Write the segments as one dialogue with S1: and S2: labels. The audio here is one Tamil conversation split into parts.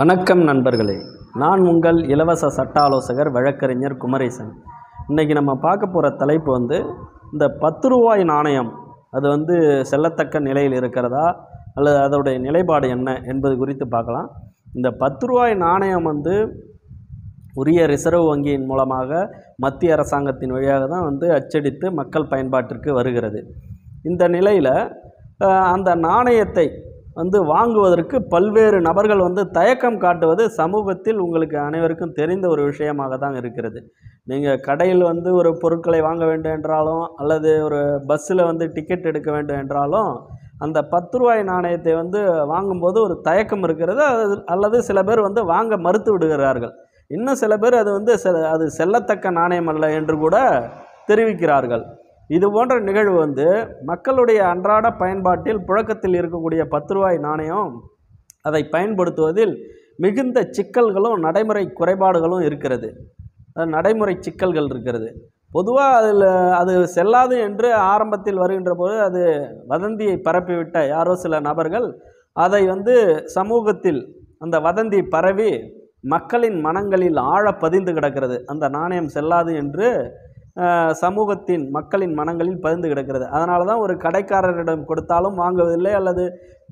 S1: வணக்கம் நண்பர்களே நான் உங்கள் இலவச சட்ட ஆலோசகர் வழக்கறிஞர் குமரேசன் இன்றைக்கி நம்ம பார்க்க போகிற தலைப்பு வந்து இந்த பத்து ரூபாய் நாணயம் அது வந்து செல்லத்தக்க நிலையில் இருக்கிறதா அல்லது அதோடைய நிலைப்பாடு என்ன என்பது குறித்து பார்க்கலாம் இந்த பத்து ரூபாய் நாணயம் வந்து உரிய ரிசர்வ் வங்கியின் மூலமாக மத்திய அரசாங்கத்தின் வழியாக தான் வந்து அச்சடித்து மக்கள் பயன்பாட்டிற்கு வருகிறது இந்த நிலையில் அந்த நாணயத்தை வந்து வாங்குவதற்கு பல்வேறு நபர்கள் வந்து தயக்கம் காட்டுவது சமூகத்தில் உங்களுக்கு அனைவருக்கும் தெரிந்த ஒரு விஷயமாக தான் இருக்கிறது நீங்கள் கடையில் வந்து ஒரு பொருட்களை வாங்க வேண்டும் என்றாலும் அல்லது ஒரு பஸ்ஸில் வந்து டிக்கெட் எடுக்க வேண்டும் என்றாலும் அந்த பத்து ரூபாய் நாணயத்தை வந்து வாங்கும்போது ஒரு தயக்கம் இருக்கிறது அல்லது சில பேர் வந்து வாங்க மறுத்து விடுகிறார்கள் இன்னும் சில பேர் அது வந்து அது செல்லத்தக்க நாணயம் அல்ல என்று கூட தெரிவிக்கிறார்கள் இது போன்ற நிகழ்வு வந்து மக்களுடைய அன்றாட பயன்பாட்டில் புழக்கத்தில் இருக்கக்கூடிய பத்து ரூபாய் நாணயம் அதை பயன்படுத்துவதில் மிகுந்த சிக்கல்களும் நடைமுறை குறைபாடுகளும் இருக்கிறது நடைமுறை சிக்கல்கள் இருக்கிறது பொதுவாக அதில் அது செல்லாது என்று ஆரம்பத்தில் வருகின்ற போது அது வதந்தியை பரப்பிவிட்ட யாரோ சில நபர்கள் அதை வந்து சமூகத்தில் அந்த வதந்தி பரவி மக்களின் மனங்களில் ஆழ பதிந்து கிடக்கிறது அந்த நாணயம் செல்லாது என்று சமூகத்தின் மக்களின் மனங்களில் பதிந்து கிடக்கிறது அதனால தான் ஒரு கடைக்காரரிடம் கொடுத்தாலும் வாங்குவதில்லை அல்லது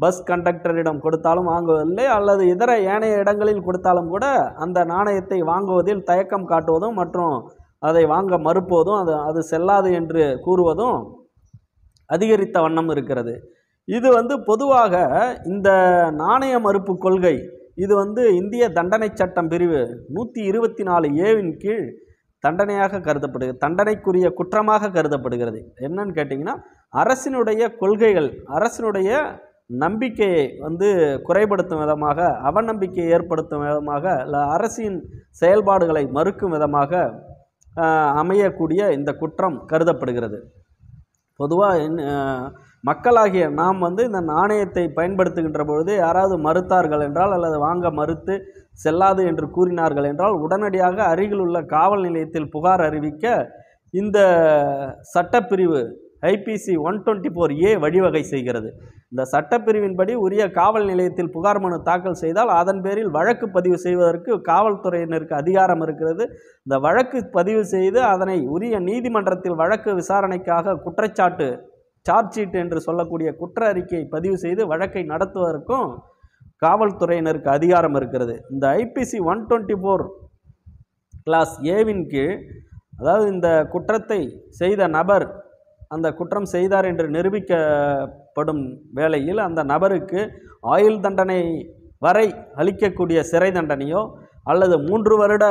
S1: பஸ் கண்டக்டரிடம் கொடுத்தாலும் வாங்குவதில்லை அல்லது இதர ஏனைய இடங்களில் கொடுத்தாலும் கூட அந்த நாணயத்தை வாங்குவதில் தயக்கம் காட்டுவதும் மற்றும் அதை வாங்க மறுப்பதும் அது அது செல்லாது என்று கூறுவதும் அதிகரித்த வண்ணம் இருக்கிறது இது வந்து பொதுவாக இந்த நாணய மறுப்பு கொள்கை இது வந்து இந்திய தண்டனை சட்டம் பிரிவு நூற்றி இருபத்தி நாலு ஏவின் கீழ் தண்டனையாக கருதப்படுகிறது தண்டனைக்குரிய குற்றமாக கருதப்படுகிறது என்னன்னு கேட்டிங்கன்னா அரசினுடைய கொள்கைகள் அரசினுடைய நம்பிக்கையை வந்து குறைபடுத்தும் விதமாக அவநம்பிக்கையை ஏற்படுத்தும் விதமாக இல்லை அரசின் செயல்பாடுகளை மறுக்கும் விதமாக அமையக்கூடிய இந்த குற்றம் கருதப்படுகிறது பொதுவாக மக்களாகிய நாம் வந்து இந்த நாணயத்தை பயன்படுத்துகின்ற பொழுது யாராவது மறுத்தார்கள் என்றால் அல்லது வாங்க மறுத்து செல்லாது என்று கூறினார்கள் என்றால் உடனடியாக அருகில் உள்ள காவல் நிலையத்தில் புகார் அறிவிக்க இந்த சட்டப்பிரிவு IPC one twenty four A வழிவகை செய்கிறது இந்த சட்டப்பிரிவின்படி உரிய காவல் நிலையத்தில் புகார் மனு தாக்கல் செய்தால் அதன் பேரில் வழக்கு பதிவு செய்வதற்கு காவல்துறையினருக்கு அதிகாரம் இருக்கிறது இந்த வழக்கு பதிவு செய்து அதனை உரிய நீதிமன்றத்தில் வழக்கு விசாரணைக்காக குற்றச்சாட்டு சார்ஜ் ஷீட் என்று சொல்லக்கூடிய குற்ற அறிக்கையை பதிவு செய்து வழக்கை நடத்துவதற்கும் காவல்துறையினருக்கு அதிகாரம் இருக்கிறது இந்த IPC one twenty four clause ஏவின் கீழ் அதாவது இந்த குற்றத்தை செய்த நபர் அந்த குற்றம் செய்தார் என்று நிரூபிக்கப்படும் வேளையில் அந்த நபருக்கு ஆயுள் தண்டனை வரை அளிக்கக்கூடிய சிறை தண்டனையோ அல்லது மூன்று வருட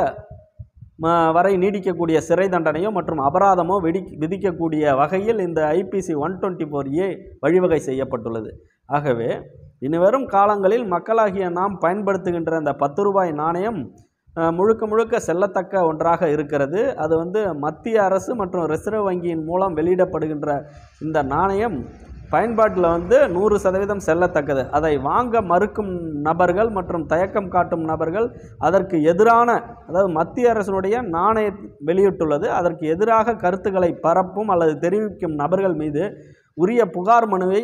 S1: வரை நீடிக்கக்கூடிய சிறை தண்டனையோ மற்றும் அபராதமோ விடி விதிக்கக்கூடிய வகையில் இந்த IPC one twenty four A வழிவகை செய்யப்பட்டுள்ளது ஆகவே இனிவரும் காலங்களில் மக்களாகிய நாம் பயன்படுத்துகின்ற அந்த பத்து ரூபாய் நாணயம் முழுக்க முழுக்க செல்லத்தக்க ஒன்றாக இருக்கிறது அது வந்து மத்திய அரசு மற்றும் ரிசர்வ் வங்கியின் மூலம் வெளியிடப்படுகின்ற இந்த நாணயம் பயன்பாட்டில் வந்து நூறு சதவீதம் செல்லத்தக்கது அதை வாங்க மறுக்கும் நபர்கள் மற்றும் தயக்கம் காட்டும் நபர்கள் அதற்கு எதிரான அதாவது மத்திய அரசினுடைய நாணய வெளியிட்டுள்ளது அதற்கு எதிராக கருத்துக்களை பரப்பும் அல்லது தெரிவிக்கும் நபர்கள் மீது உரிய புகார் மனுவை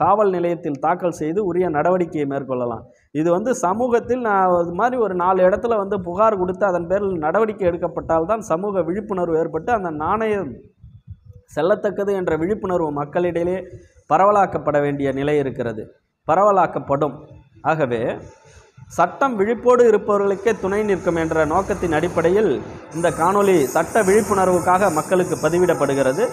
S1: காவல் நிலையத்தில் தாக்கல் செய்து உரிய நடவடிக்கையை மேற்கொள்ளலாம் இது வந்து சமூகத்தில் நான் அது மாதிரி ஒரு நாலு இடத்துல வந்து புகார் கொடுத்து அதன் பேரில் நடவடிக்கை எடுக்கப்பட்டால்தான் சமூக விழிப்புணர்வு ஏற்பட்டு அந்த நாணயம் செல்லத்தக்கது என்ற விழிப்புணர்வு மக்களிடையிலே பரவலாக்கப்பட வேண்டிய நிலை இருக்கிறது பரவலாக்கப்படும் ஆகவே சட்டம் விழிப்போடு இருப்பவர்களுக்கே துணை நிற்கும் என்ற நோக்கத்தின் அடிப்படையில் இந்த காணொளி சட்ட விழிப்புணர்வுக்காக மக்களுக்கு பதிவிடப்படுகிறது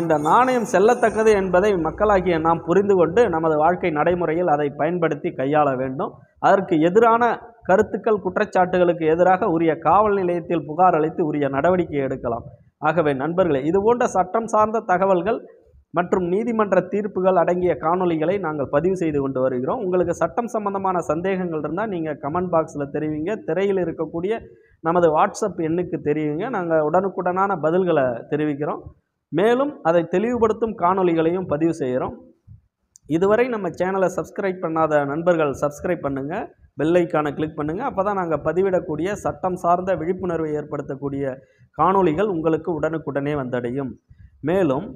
S1: இந்த நாணயம் செல்லத்தக்கது என்பதை மக்களாகிய நாம் புரிந்து கொண்டு நமது வாழ்க்கை நடைமுறையில் அதை பயன்படுத்தி கையாள வேண்டும் அதற்கு எதிரான கருத்துக்கள் குற்றச்சாட்டுகளுக்கு எதிராக உரிய காவல் நிலையத்தில் புகார் அளித்து உரிய நடவடிக்கை எடுக்கலாம் ஆகவே நண்பர்களே இது போன்ற சட்டம் சார்ந்த தகவல்கள் மற்றும் நீதிமன்ற தீர்ப்புகள் அடங்கிய காணொலிகளை நாங்கள் பதிவு செய்து கொண்டு வருகிறோம் உங்களுக்கு சட்டம் சம்பந்தமான சந்தேகங்கள் இருந்தால் நீங்கள் கமெண்ட் பாக்ஸில் தெரிவிங்க திரையில் இருக்கக்கூடிய நமது வாட்ஸ்அப் எண்ணுக்கு தெரியுங்க நாங்கள் உடனுக்குடனான பதில்களை தெரிவிக்கிறோம் மேலும் அதை தெளிவுபடுத்தும் காணொலிகளையும் பதிவு செய்கிறோம் இதுவரை நம்ம சேனலை சப்ஸ்கிரைப் பண்ணாத நண்பர்கள் சப்ஸ்கிரைப் பண்ணுங்கள் பெல்லைக்கான கிளிக் பண்ணுங்கள் அப்போ தான் நாங்கள் பதிவிடக்கூடிய சட்டம் சார்ந்த விழிப்புணர்வை ஏற்படுத்தக்கூடிய காணொளிகள் உங்களுக்கு உடனுக்குடனே வந்தடையும் மேலும்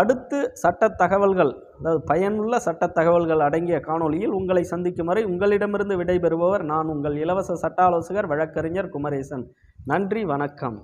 S1: அடுத்து சட்ட தகவல்கள் அதாவது பயனுள்ள சட்ட தகவல்கள் அடங்கிய காணொளியில் உங்களை சந்திக்கும் வரை உங்களிடமிருந்து விடைபெறுபவர் நான் உங்கள் இலவச சட்ட ஆலோசகர் வழக்கறிஞர் குமரேசன் நன்றி வணக்கம்